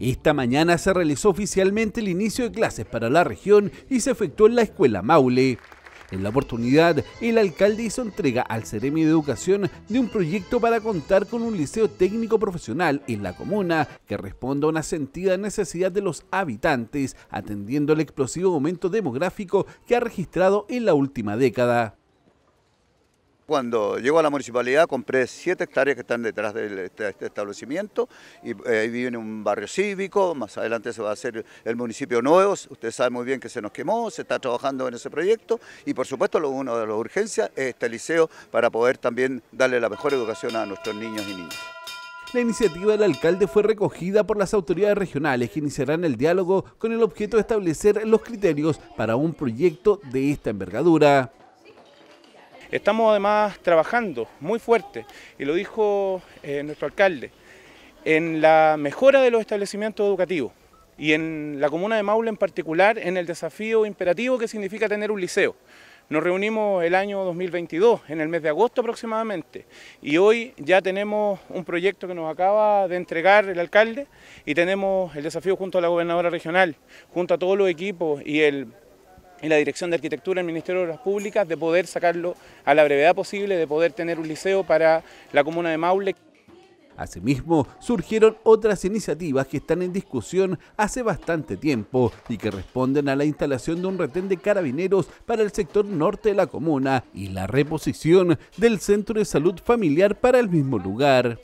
Esta mañana se realizó oficialmente el inicio de clases para la región y se efectuó en la escuela Maule. En la oportunidad, el alcalde hizo entrega al Ceremi de Educación de un proyecto para contar con un liceo técnico profesional en la comuna que responda a una sentida necesidad de los habitantes, atendiendo el explosivo aumento demográfico que ha registrado en la última década. Cuando llego a la municipalidad compré siete hectáreas que están detrás de este, este establecimiento y eh, ahí viene un barrio cívico, más adelante se va a hacer el municipio nuevo, usted sabe muy bien que se nos quemó, se está trabajando en ese proyecto y por supuesto una de las urgencias es este liceo para poder también darle la mejor educación a nuestros niños y niñas. La iniciativa del alcalde fue recogida por las autoridades regionales que iniciarán el diálogo con el objeto de establecer los criterios para un proyecto de esta envergadura. Estamos además trabajando muy fuerte, y lo dijo eh, nuestro alcalde, en la mejora de los establecimientos educativos y en la comuna de Maule en particular en el desafío imperativo que significa tener un liceo. Nos reunimos el año 2022, en el mes de agosto aproximadamente, y hoy ya tenemos un proyecto que nos acaba de entregar el alcalde y tenemos el desafío junto a la gobernadora regional, junto a todos los equipos y el en la Dirección de Arquitectura del Ministerio de Obras Públicas de poder sacarlo a la brevedad posible, de poder tener un liceo para la comuna de Maule. Asimismo, surgieron otras iniciativas que están en discusión hace bastante tiempo y que responden a la instalación de un retén de carabineros para el sector norte de la comuna y la reposición del centro de salud familiar para el mismo lugar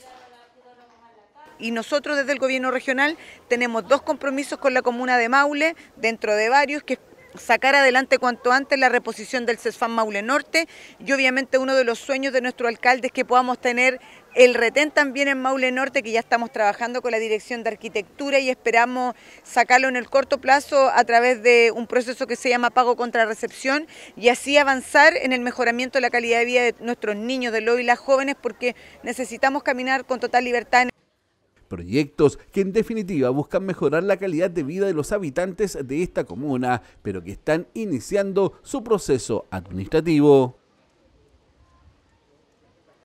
y nosotros desde el gobierno regional tenemos dos compromisos con la comuna de Maule, dentro de varios, que sacar adelante cuanto antes la reposición del CESFAM Maule Norte y obviamente uno de los sueños de nuestro alcalde es que podamos tener el retén también en Maule Norte, que ya estamos trabajando con la Dirección de Arquitectura y esperamos sacarlo en el corto plazo a través de un proceso que se llama pago contra recepción y así avanzar en el mejoramiento de la calidad de vida de nuestros niños, de los y las jóvenes, porque necesitamos caminar con total libertad. En proyectos que en definitiva buscan mejorar la calidad de vida de los habitantes de esta comuna, pero que están iniciando su proceso administrativo.